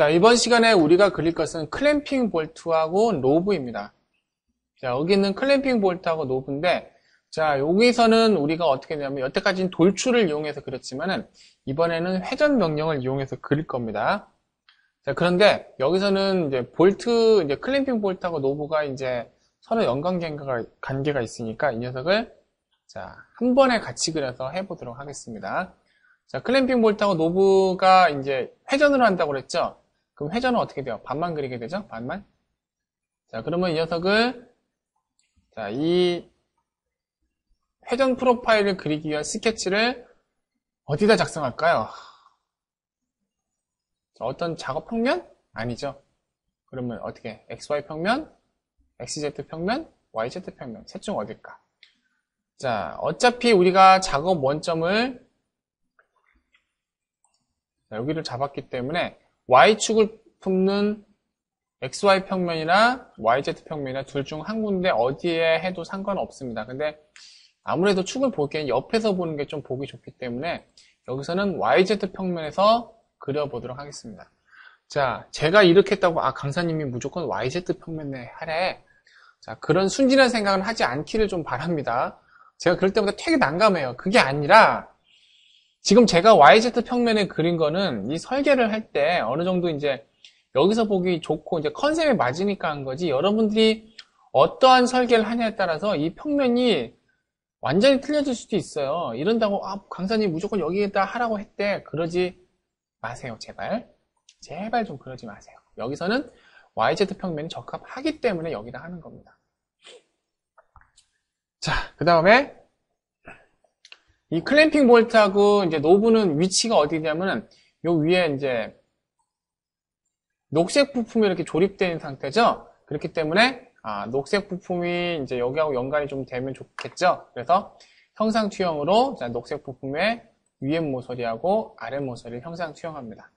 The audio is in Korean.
자, 이번 시간에 우리가 그릴 것은 클램핑 볼트하고 노브입니다. 자, 여기 는 클램핑 볼트하고 노브인데, 자, 여기서는 우리가 어떻게 되냐면, 여태까지는 돌출을 이용해서 그렸지만은, 이번에는 회전 명령을 이용해서 그릴 겁니다. 자, 그런데 여기서는 이제 볼트, 이제 클램핑 볼트하고 노브가 이제 서로 연관관계가 관계가 있으니까 이 녀석을 자, 한 번에 같이 그려서 해보도록 하겠습니다. 자, 클램핑 볼트하고 노브가 이제 회전을 한다고 그랬죠? 그럼 회전은 어떻게 돼요? 반만 그리게 되죠? 반만? 자, 그러면 이 녀석을, 자, 이 회전 프로파일을 그리기 위한 스케치를 어디다 작성할까요? 자, 어떤 작업 평면? 아니죠. 그러면 어떻게? XY 평면, XZ 평면, YZ 평면, 셋 중 어딜까? 자, 어차피 우리가 작업 원점을 여기를 잡았기 때문에 y축을 품는 xy 평면이나 yz 평면이나 둘 중 한 군데 어디에 해도 상관없습니다. 근데 아무래도 축을 보기엔 옆에서 보는 게 좀 보기 좋기 때문에 여기서는 yz 평면에서 그려보도록 하겠습니다. 자, 제가 이렇게 했다고 아 강사님이 무조건 yz 평면에 하래. 자, 그런 순진한 생각을 하지 않기를 좀 바랍니다. 제가 그럴 때마다 되게 난감해요. 그게 아니라 지금 제가 YZ 평면에 그린 거는 이 설계를 할 때 어느 정도 이제 여기서 보기 좋고 이제 컨셉에 맞으니까 한 거지 여러분들이 어떠한 설계를 하냐에 따라서 이 평면이 완전히 틀려질 수도 있어요. 이런다고 아 강사님 무조건 여기에다 하라고 했대 그러지 마세요 제발 제발 좀 그러지 마세요. 여기서는 YZ 평면이 적합하기 때문에 여기다 하는 겁니다. 자, 그 다음에 이 클램핑 볼트하고 이제 노브는 위치가 어디냐면은 요 위에 이제 녹색 부품이 이렇게 조립된 상태죠. 그렇기 때문에 아, 녹색 부품이 이제 여기하고 연관이 좀 되면 좋겠죠. 그래서 형상 투영으로 녹색 부품의 위에 모서리하고 아래 모서리를 형상 투영합니다.